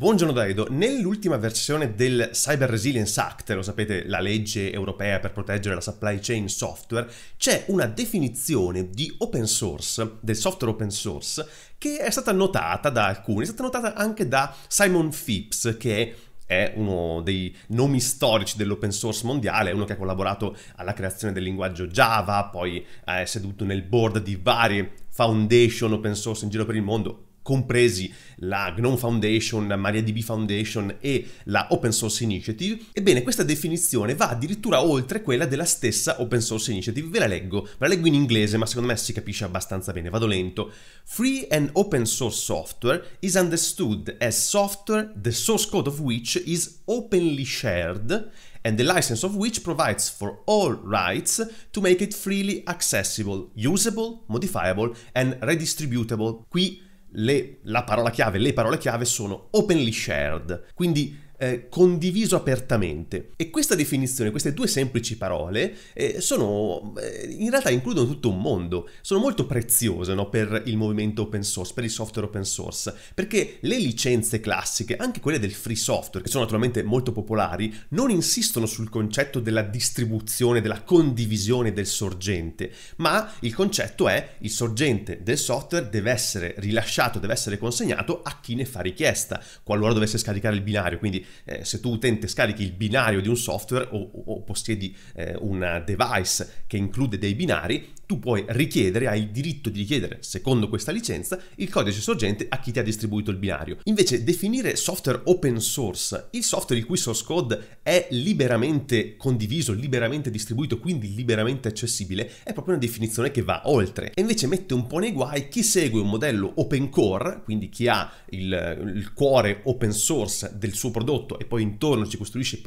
Buongiorno Daido, nell'ultima versione del Cyber Resilience Act, lo sapete, la legge europea per proteggere la supply chain software, c'è una definizione di open source, del software open source, che è stata notata da alcuni, è stata notata anche da Simon Phipps, che è uno dei nomi storici dell'open source mondiale, uno che ha collaborato alla creazione del linguaggio Java, poi è seduto nel board di varie foundation open source in giro per il mondo, compresi la GNOME Foundation, MariaDB Foundation e la Open Source Initiative, ebbene questa definizione va addirittura oltre quella della stessa Open Source Initiative. Ve la leggo, ve la leggo in inglese, ma secondo me si capisce abbastanza bene, vado lento. Free and open source software is understood as software the source code of which is openly shared and the license of which provides for all rights to make it freely accessible, usable, modifiable and redistributable. Qui le, la parola chiave, le parole chiave sono openly shared, quindi eh, condiviso apertamente. E questa definizione, queste due semplici parole, eh, sono eh, in realtà includono tutto un mondo, sono molto preziose no, per il movimento open source, per il software open source, perché le licenze classiche, anche quelle del free software, che sono naturalmente molto popolari, non insistono sul concetto della distribuzione, della condivisione del sorgente, ma il concetto è il sorgente del software deve essere rilasciato, deve essere consegnato a chi ne fa richiesta, qualora dovesse scaricare il binario, quindi eh, se tu utente scarichi il binario di un software o, o, possiedi eh, un device che include dei binari, tu puoi richiedere, hai il diritto di richiedere, secondo questa licenza, il codice sorgente a chi ti ha distribuito il binario. Invece definire software open source, il software il cui source code è liberamente condiviso, liberamente distribuito, quindi liberamente accessibile, è proprio una definizione che va oltre. E invece mette un po' nei guai chi segue un modello open core, quindi chi ha il, il cuore open source del suo prodotto e poi intorno ci costruisce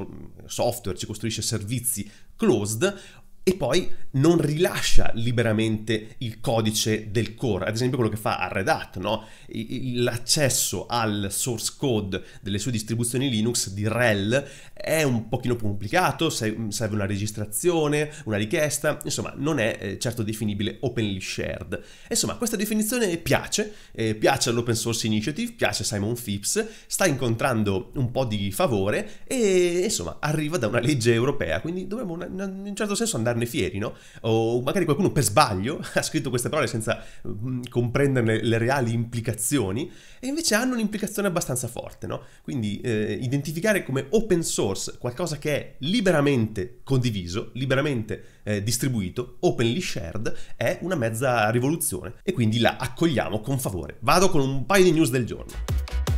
software, ci costruisce servizi closed, e poi non rilascia liberamente il codice del core, ad esempio quello che fa a Red Hat, no? l'accesso al source code delle sue distribuzioni Linux di RHEL è un pochino complicato, mm, serve una registrazione, una richiesta, insomma non è eh, certo definibile openly shared. Insomma questa definizione piace, eh, piace all'Open Source Initiative, piace a Simon Phipps, sta incontrando un po' di favore e insomma arriva da una legge europea, quindi dovremmo in un certo senso andare andarne fieri, no? O magari qualcuno per sbaglio ha scritto queste parole senza mm, comprenderne le reali implicazioni e invece hanno un'implicazione abbastanza forte, no? Quindi eh, identificare come open source qualcosa che è liberamente condiviso, liberamente eh, distribuito, openly shared, è una mezza rivoluzione e quindi la accogliamo con favore. Vado con un paio di news del giorno.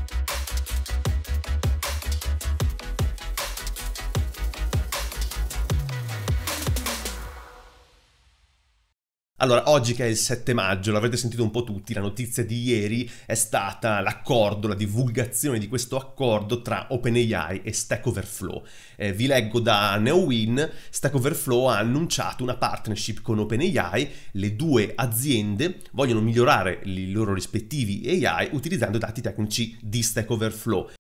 Allora, oggi che è il 7 maggio, l'avrete sentito un po' tutti, la notizia di ieri è stata l'accordo, la divulgazione di questo accordo tra OpenAI e Stack Overflow. Eh, vi leggo da NeoWin, Stack Overflow ha annunciato una partnership con OpenAI, le due aziende vogliono migliorare i loro rispettivi AI utilizzando dati tecnici di Stack Overflow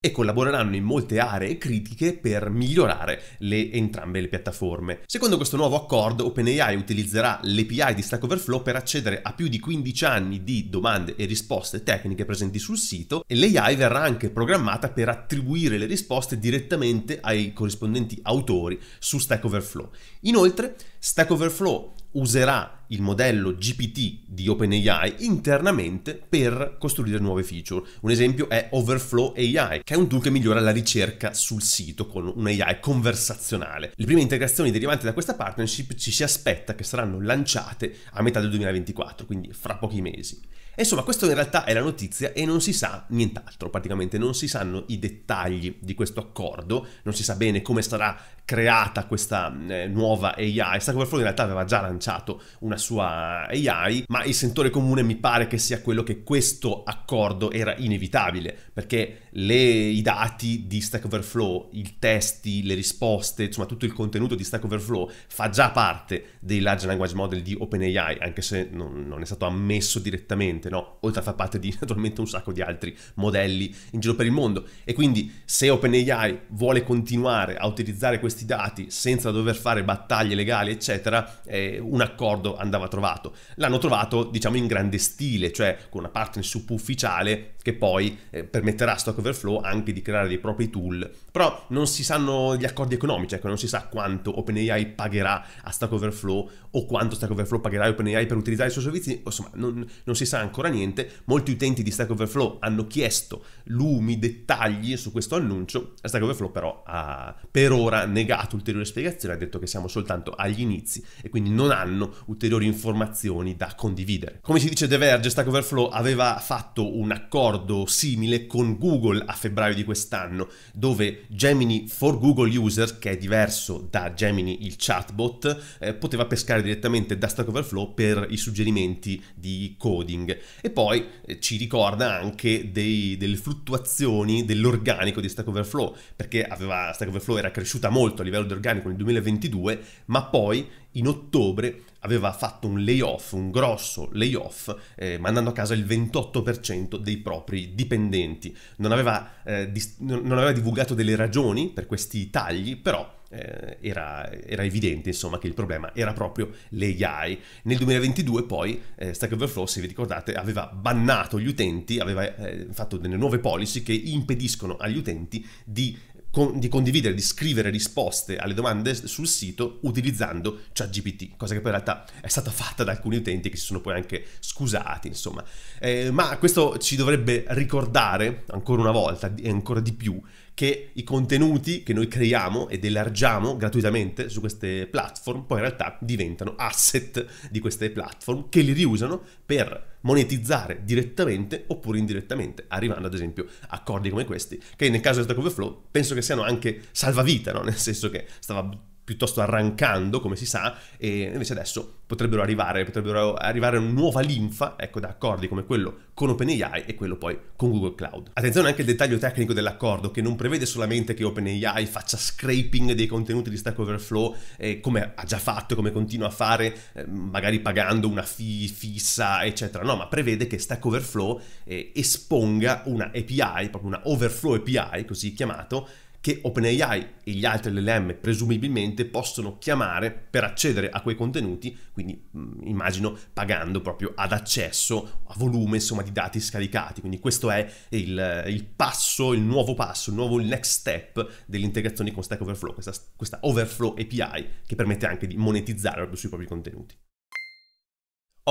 e collaboreranno in molte aree critiche per migliorare le, entrambe le piattaforme. Secondo questo nuovo accordo, OpenAI utilizzerà l'API di Stack Overflow per accedere a più di 15 anni di domande e risposte tecniche presenti sul sito e l'AI verrà anche programmata per attribuire le risposte direttamente ai corrispondenti autori su Stack Overflow. Inoltre, Stack Overflow userà il modello GPT di OpenAI internamente per costruire nuove feature. Un esempio è Overflow AI, che è un tool che migliora la ricerca sul sito con un AI conversazionale. Le prime integrazioni derivanti da questa partnership ci si aspetta che saranno lanciate a metà del 2024, quindi fra pochi mesi insomma, questa in realtà è la notizia e non si sa nient'altro, praticamente non si sanno i dettagli di questo accordo, non si sa bene come sarà creata questa mm, eh, nuova AI. Stack Overflow in realtà aveva già lanciato una sua AI, ma il sentore comune mi pare che sia quello che questo accordo era inevitabile, perché le, i dati di Stack Overflow, i testi, le risposte, insomma tutto il contenuto di Stack Overflow fa già parte dei large language model di OpenAI, anche se non, non è stato ammesso direttamente assolutamente no, oltre a far parte di naturalmente un sacco di altri modelli in giro per il mondo. E quindi se OpenAI vuole continuare a utilizzare questi dati senza dover fare battaglie legali, eccetera, eh, un accordo andava trovato. L'hanno trovato, diciamo, in grande stile, cioè con una partnership ufficiale che poi eh, permetterà a Stack Overflow anche di creare dei propri tool. Però non si sanno gli accordi economici, ecco, non si sa quanto OpenAI pagherà a Stack Overflow o quanto Stack Overflow pagherà a OpenAI per utilizzare i suoi servizi, insomma non, non si sa ancora niente. Molti utenti di Stack Overflow hanno chiesto lumi, dettagli su questo annuncio, Stack Overflow però ha per ora negato ulteriori spiegazioni, ha detto che siamo soltanto agli inizi e quindi non hanno ulteriori informazioni da condividere. Come si dice The Verge, Stack Overflow aveva fatto un accordo accordo simile con Google a febbraio di quest'anno, dove Gemini for Google Users, che è diverso da Gemini il chatbot, eh, poteva pescare direttamente da Stack Overflow per i suggerimenti di coding. E poi eh, ci ricorda anche dei, delle fluttuazioni dell'organico di Stack Overflow, perché aveva, Stack Overflow era cresciuta molto a livello di organico nel 2022, ma poi in ottobre aveva fatto un layoff, un grosso layoff, eh, mandando a casa il 28% dei propri dipendenti. Non aveva, eh, non aveva, divulgato delle ragioni per questi tagli, però eh, era, era, evidente insomma, che il problema era proprio l'AI. Nel 2022 poi eh, Stack Overflow, se vi ricordate, aveva bannato gli utenti, aveva eh, fatto delle nuove policy che impediscono agli utenti di con, di condividere, di scrivere risposte alle domande sul sito utilizzando ChatGPT, cosa che poi in realtà è stata fatta da alcuni utenti che si sono poi anche scusati, insomma. Eh, ma questo ci dovrebbe ricordare ancora una volta e ancora di più che i contenuti che noi creiamo ed elargiamo gratuitamente su queste platform poi in realtà diventano asset di queste platform che li riusano per monetizzare direttamente oppure indirettamente, arrivando ad esempio a accordi come questi, che nel caso di Stack Overflow penso che siano anche salvavita, no? nel senso che stava piuttosto arrancando, come si sa, e invece adesso potrebbero arrivare, potrebbero arrivare una nuova linfa, ecco, da accordi come quello con OpenAI e quello poi con Google Cloud. Attenzione anche al dettaglio tecnico dell'accordo, che non prevede solamente che OpenAI faccia scraping dei contenuti di Stack Overflow, eh, come ha già fatto e come continua a fare, eh, magari pagando una fee fissa, eccetera, no, ma prevede che Stack Overflow eh, esponga una API, proprio una Overflow API, così chiamato, che OpenAI e gli altri LLM presumibilmente possono chiamare per accedere a quei contenuti, quindi mh, mm, immagino pagando proprio ad accesso a volume insomma, di dati scaricati. Quindi questo è il, il passo, il nuovo passo, il nuovo next step dell'integrazione con Stack Overflow, questa, questa Overflow API che permette anche di monetizzare proprio sui propri contenuti.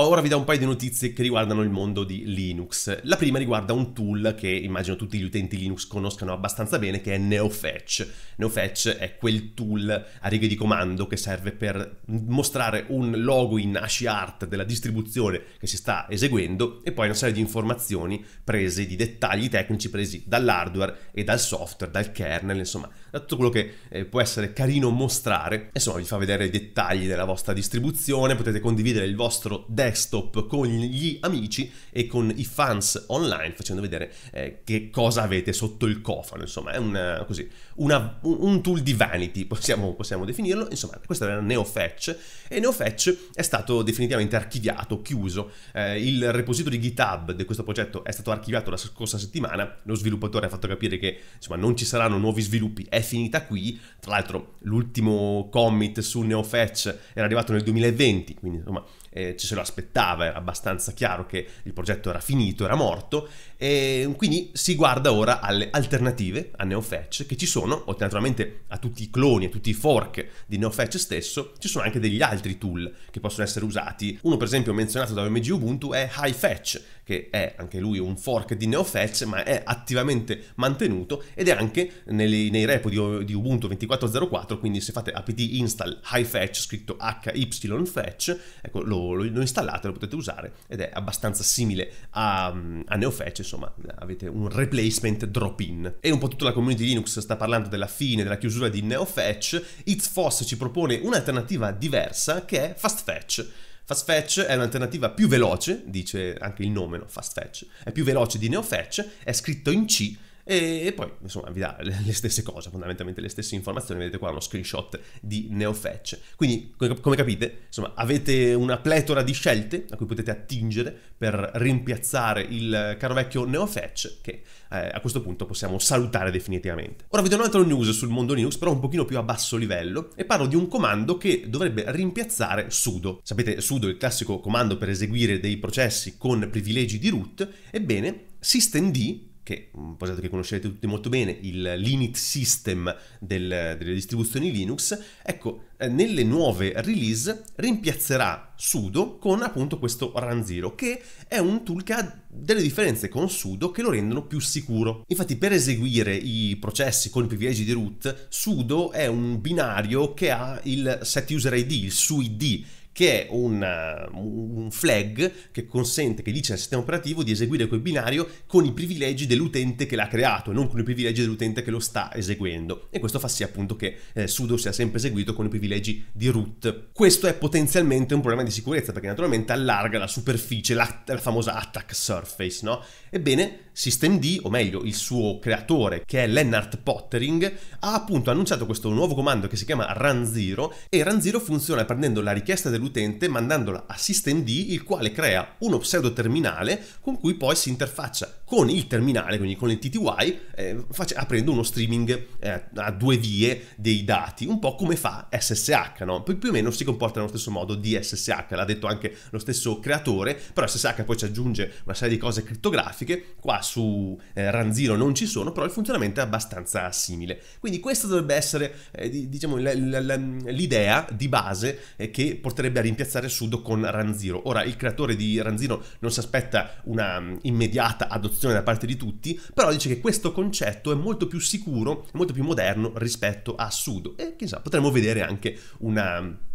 Ora vi do un paio di notizie che riguardano il mondo di Linux. La prima riguarda un tool che immagino tutti gli utenti Linux conoscano abbastanza bene, che è NeoFetch. NeoFetch è quel tool a righe di comando che serve per mostrare un logo in ASCII art della distribuzione che si sta eseguendo e poi una serie di informazioni prese di dettagli tecnici presi dall'hardware e dal software, dal kernel, insomma, da tutto quello che eh, può essere carino mostrare. Insomma, vi fa vedere i dettagli della vostra distribuzione, potete condividere il vostro dashboard desktop con gli amici e con i fans online facendo vedere eh, che cosa avete sotto il cofano, insomma è una, eh, così, una, un tool di vanity possiamo, possiamo definirlo, insomma questa era NeoFetch e NeoFetch è stato definitivamente archiviato, chiuso, eh, il repository GitHub di questo progetto è stato archiviato la scorsa settimana, lo sviluppatore ha fatto capire che insomma non ci saranno nuovi sviluppi, è finita qui, tra l'altro l'ultimo commit su NeoFetch era arrivato nel 2020, quindi insomma eh, ce lo aspettavamo aspettava, era abbastanza chiaro che il progetto era finito, era morto, e quindi si guarda ora alle alternative a NeoFetch che ci sono, oltre naturalmente a tutti i cloni, a tutti i fork di NeoFetch stesso, ci sono anche degli altri tool che possono essere usati. Uno per esempio menzionato da OMG Ubuntu è HiFetch, che è anche lui un fork di NeoFetch, ma è attivamente mantenuto ed è anche nei, nei repo di, di, Ubuntu 24.04, quindi se fate apt install HiFetch, scritto hyfetch, ecco, lo, lo, lo installate installate, lo potete usare ed è abbastanza simile a, mm, a NeoFetch, insomma avete un replacement drop-in. E un po' tutta la community Linux sta parlando della fine, della chiusura di NeoFetch, ItFoss ci propone un'alternativa diversa che è FastFetch. FastFetch è un'alternativa più veloce, dice anche il nome, no? Fast è più veloce di NeoFetch, è scritto in C e, e poi, insomma, vi dà le, le stesse cose, fondamentalmente le stesse informazioni. Vedete qua uno screenshot di NeoFetch. Quindi, come capite, insomma, avete una pletora di scelte a cui potete attingere per rimpiazzare il caro vecchio NeoFetch che eh, a questo punto possiamo salutare definitivamente. Ora vi do un'altra news sul mondo Linux, però un pochino più a basso livello, e parlo di un comando che dovrebbe rimpiazzare sudo. Sapete, sudo è il classico comando per eseguire dei processi con privilegi di root, ebbene systemd che mm, potete conoscete tutti molto bene, il limit System del, delle distribuzioni Linux, ecco, eh, nelle nuove release rimpiazzerà sudo con appunto questo Ranzero, che è un tool che ha delle differenze con sudo che lo rendono più sicuro. Infatti per eseguire i processi con i privilegi di root, sudo è un binario che ha il set user ID, il suid, che è una, eh, un flag che consente, che dice al sistema operativo di eseguire quel binario con i privilegi dell'utente che l'ha creato e non con i privilegi dell'utente che lo sta eseguendo. E questo fa sì appunto che eh, sudo sia sempre eseguito con i privilegi di root. Questo è potenzialmente un problema di sicurezza perché naturalmente allarga la superficie, la, la famosa attack surface, no? Ebbene, SystemD, o meglio il suo creatore che è Lennart Pottering, ha appunto annunciato questo nuovo comando che si chiama run0 e run0 funziona prendendo la richiesta dell'utente dell'utente mandandola a systemd il quale crea uno pseudo terminale con cui poi si interfaccia con il terminale, quindi con il TTY, eh, face- aprendo uno streaming eh, a due vie dei dati, un po' come fa SSH, no? P- più o meno si comporta nello stesso modo di SSH, l'ha detto anche lo stesso creatore, però SSH poi ci aggiunge una serie di cose crittografiche, qua su eh, Ranzino non ci sono, però il funzionamento è abbastanza simile. Quindi questa dovrebbe essere, eh, diciamo, l- l- l'idea di base eh, che porterebbe a rimpiazzare sudo con Ranzino. Ora, il creatore di Ranzino non si aspetta una mm, immediata adozione opposizione da parte di tutti, però dice che questo concetto è molto più sicuro, molto più moderno rispetto a Sudo e chissà, potremmo vedere anche una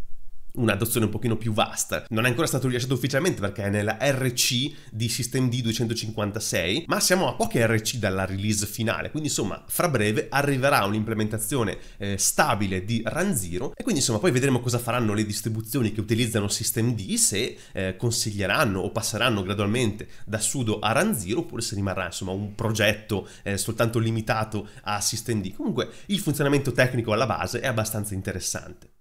un'adozione un pochino più vasta. Non è ancora stato rilasciato ufficialmente perché è nella RC di System D 256, ma siamo a poche RC dalla release finale, quindi insomma fra breve arriverà un'implementazione eh, stabile di Run Zero e quindi insomma poi vedremo cosa faranno le distribuzioni che utilizzano System D, se eh, consiglieranno o passeranno gradualmente da sudo a Run Zero oppure se rimarrà insomma un progetto eh, soltanto limitato a System D. Comunque il funzionamento tecnico alla base è abbastanza interessante.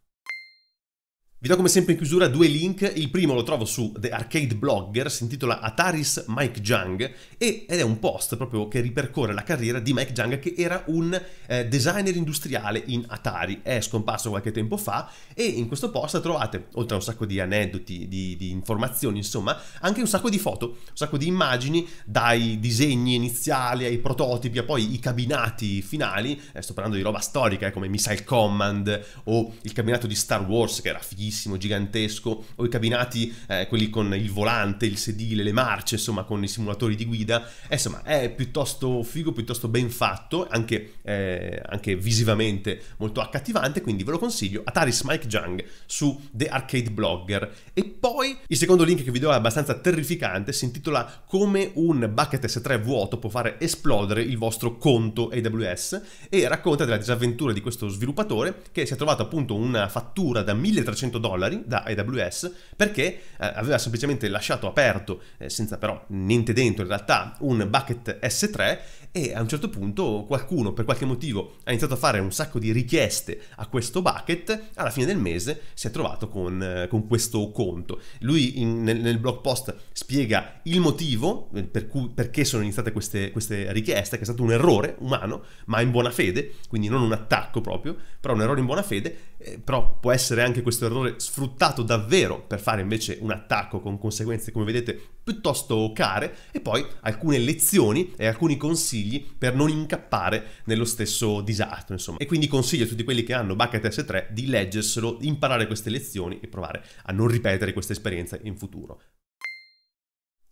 Vi do come sempre in chiusura due link, il primo lo trovo su The Arcade Blogger, si intitola Ataris Mike Jung ed è un post proprio che ripercorre la carriera di Mike Jung che era un eh, designer industriale in Atari, è scomparso qualche tempo fa e in questo post trovate, oltre a un sacco di aneddoti, di, di informazioni insomma, anche un sacco di foto, un sacco di immagini dai disegni iniziali ai prototipi a poi i cabinati finali, eh, sto parlando di roba storica eh, come Missile Command o il cabinato di Star Wars che era fighissimo lunghissimo, gigantesco, o i cabinati, eh, quelli con il volante, il sedile, le marce, insomma, con i simulatori di guida. Eh, insomma, è piuttosto figo, piuttosto ben fatto, anche, eh, anche visivamente molto accattivante, quindi ve lo consiglio. Ataris Mike Jung su The Arcade Blogger. E poi il secondo link che vi do è abbastanza terrificante, si intitola Come un bucket S3 vuoto può fare esplodere il vostro conto AWS e racconta della disavventura di questo sviluppatore che si è trovato appunto una fattura da 1300 dollari da AWS perché eh, aveva semplicemente lasciato aperto, eh, senza però niente dentro in realtà, un bucket S3 e a un certo punto qualcuno per qualche motivo ha iniziato a fare un sacco di richieste a questo bucket, alla fine del mese si è trovato con, eh, con questo conto. Lui in, nel, nel, blog post spiega il motivo eh, per cui, perché sono iniziate queste, queste richieste, che è stato un errore umano, ma in buona fede, quindi non un attacco proprio, però un errore in buona fede, eh, però può essere anche questo errore sfruttato davvero per fare invece un attacco con conseguenze, come vedete, piuttosto care e poi alcune lezioni e alcuni consigli per non incappare nello stesso disastro, insomma. E quindi consiglio a tutti quelli che hanno Bucket S3 di leggerselo, imparare queste lezioni e provare a non ripetere questa esperienza in futuro.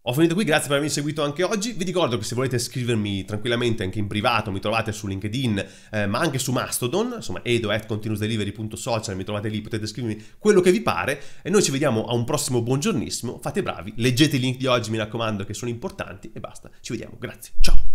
Ho finito qui, grazie per avermi seguito anche oggi. Vi ricordo che se volete scrivermi tranquillamente anche in privato, mi trovate su LinkedIn, eh, ma anche su Mastodon, insomma, edo at continuousdelivery.social, mi trovate lì, potete scrivermi quello che vi pare. E noi ci vediamo a un prossimo buongiornissimo. Fate bravi, leggete i link di oggi, mi raccomando, che sono importanti. E basta, ci vediamo, grazie, ciao!